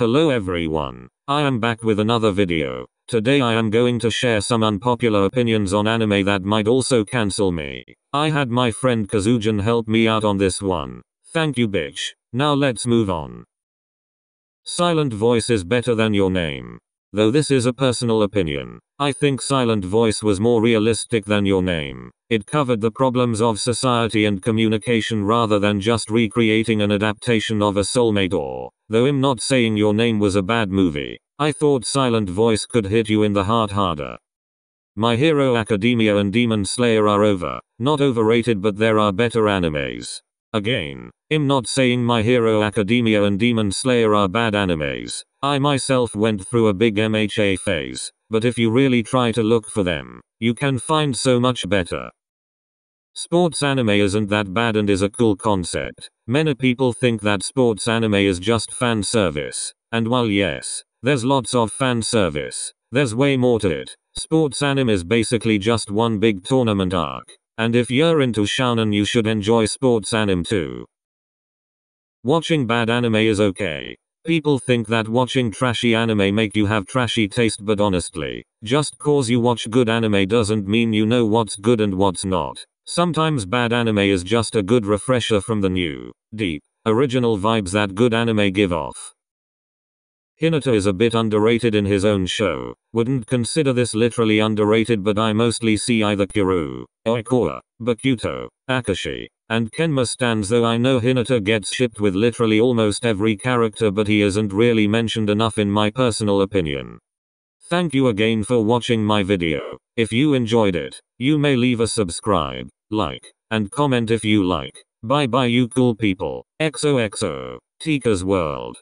Hello everyone. I am back with another video. Today I am going to share some unpopular opinions on anime that might also cancel me. I had my friend Kazujin help me out on this one. Thank you bitch. Now let's move on. Silent voice is better than your name. Though this is a personal opinion, I think Silent Voice was more realistic than Your Name. It covered the problems of society and communication rather than just recreating an adaptation of a soulmate or, though I'm not saying Your Name was a bad movie, I thought Silent Voice could hit you in the heart harder. My Hero Academia and Demon Slayer are over, not overrated but there are better animes. Again, I'm not saying My Hero Academia and Demon Slayer are bad animes, I myself went through a big MHA phase, but if you really try to look for them, you can find so much better. Sports anime isn't that bad and is a cool concept. Many people think that sports anime is just fan service, and while yes, there's lots of fan service, there's way more to it. Sports anime is basically just one big tournament arc, and if you're into shounen you should enjoy sports anime too. Watching bad anime is okay, People think that watching trashy anime make you have trashy taste but honestly, just cause you watch good anime doesn't mean you know what's good and what's not. Sometimes bad anime is just a good refresher from the new, deep, original vibes that good anime give off. Hinata is a bit underrated in his own show. Wouldn't consider this literally underrated but I mostly see either Kiru, Oikawa, Bakuto, Akashi, and Kenma stands though I know Hinata gets shipped with literally almost every character but he isn't really mentioned enough in my personal opinion. Thank you again for watching my video. If you enjoyed it, you may leave a subscribe, like, and comment if you like. Bye bye you cool people. XOXO. Tika's World.